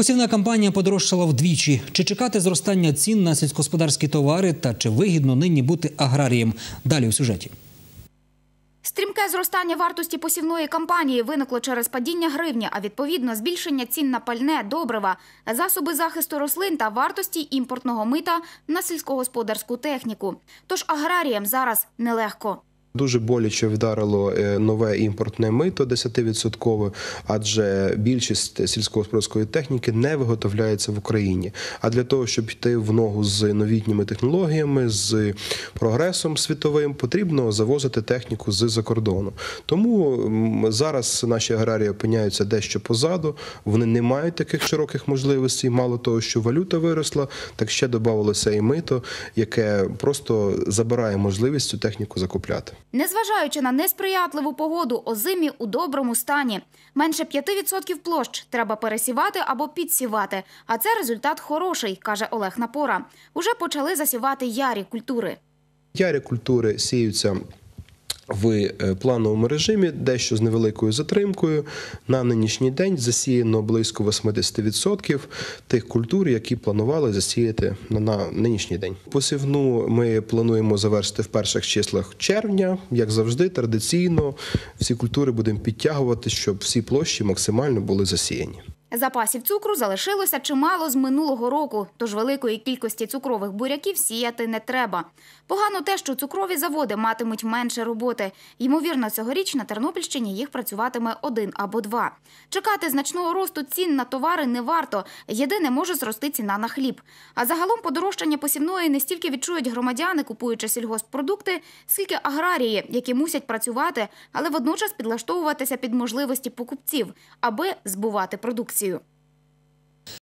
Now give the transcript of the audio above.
Посівна кампанія подорожчала вдвічі. Чи чекати зростання цін на сільськогосподарські товари та чи вигідно нині бути аграрієм? Далі у сюжеті. Стрімке зростання вартості посівної кампанії виникло через падіння гривні, а відповідно збільшення цін на пальне, добрива, засоби захисту рослин та вартості імпортного мита на сільськогосподарську техніку. Тож аграріям зараз нелегко. Дуже боляче вдарило е, нове імпортне мито 10%, адже більшість сільськогосподарської техніки не виготовляється в Україні. А для того, щоб йти в ногу з новітніми технологіями, з прогресом світовим, потрібно завозити техніку з-за кордону. Тому зараз наші аграрії опиняються дещо позаду. Вони не мають таких широких можливостей. Мало того, що валюта виросла, так ще додавалося і мито, яке просто забирає можливість цю техніку закупляти. Незважаючи на несприятливу погоду, озимі у доброму стані. Менше 5% площ треба пересівати або підсівати. А це результат хороший, каже Олег Напора. Уже почали засівати ярі культури. Ярі культури сіються в е, плановому режимі дещо з невеликою затримкою на нинішній день засіяно близько 80% тих культур, які планували засіяти на нинішній день. Посівну ми плануємо завершити в перших числах червня, як завжди, традиційно всі культури будемо підтягувати, щоб всі площі максимально були засіяні. Запасів цукру залишилося чимало з минулого року, тож великої кількості цукрових буряків сіяти не треба. Погано те, що цукрові заводи матимуть менше роботи. Ймовірно, цьогоріч на Тернопільщині їх працюватиме один або два. Чекати значного росту цін на товари не варто. Єдине може зрости ціна на хліб. А загалом подорожчання посівної не стільки відчують громадяни, купуючи сільгосппродукти, скільки аграрії, які мусять працювати, але водночас підлаштовуватися під можливості покупців, аби збувати продукцію. suit